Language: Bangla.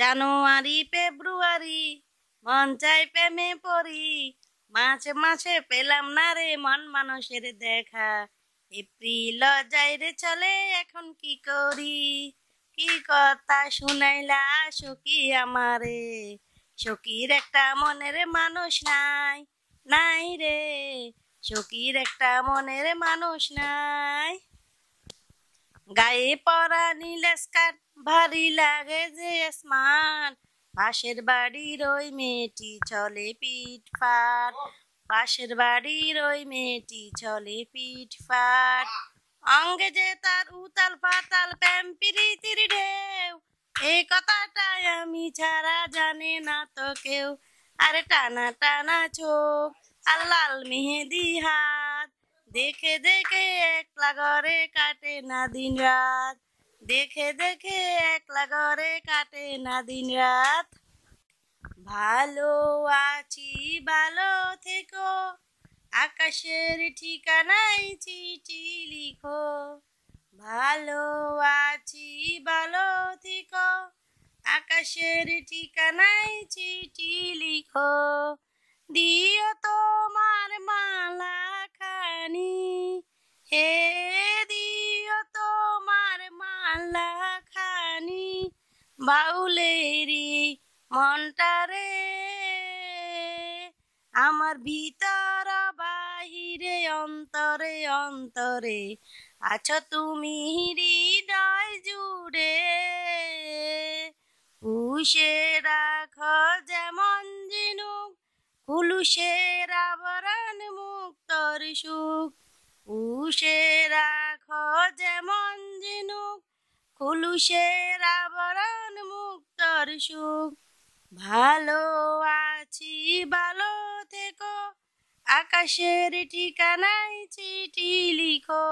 জানুয়ারি ফেব্রুয়ারি মন চাই প্রেমে পড়ি মাঝে মাছে পেলাম না রে মন মানুষের দেখা এপ্রিল যাই রে চলে এখন কি করি কি কথা শুনাইলা সখী আমারে সখীর একটা মনের মানুষ নাই নাই রে সখীর একটা মনের মানুষ নাই গায়ে পরা নীলেস্কার ভারী লাগে যে স্মার্ট পাশের বাড়ির ওই মেয়েটি চলে পিঠ ফাট পাশের বাড়ির ওই মেয়েটি চলে পিট ফাট অঙ্গে যে তার উতাল পাতাল প্যাম্পিরিতির ঢেউ এই কথাটাই আমি ছাড়া জানে না তো কেউ আরে টানা টানা চোখ আর লাল মেহেদি হা দেখে দেখে একলা ঘরে কাটে না দিন রাত দেখে দেখে একলা ঘরে কাটে না দিন রাত ভালো আছি ভালো থেকো আকাশের ঠিকানায় চিঠি লিখো ভালো আছি ভালো থেকো আকাশের ঠিকানায় চিঠি লিখো আল্লাহ খানি বাউলেরি মনটারে আমার ভিতর বাহিরে অন্তরে অন্তরে আছো তুমি হৃদয় জুড়ে পুষে রাখ যেমন জিনুক কুলুষের আবরণ মুক্তর সুখ পুষে রাখ যেমন কুলুষের আবরণ মুক্তর সুখ ভালো আছি ভালো থেকো আকাশের ঠিকানায় চিঠি লিখো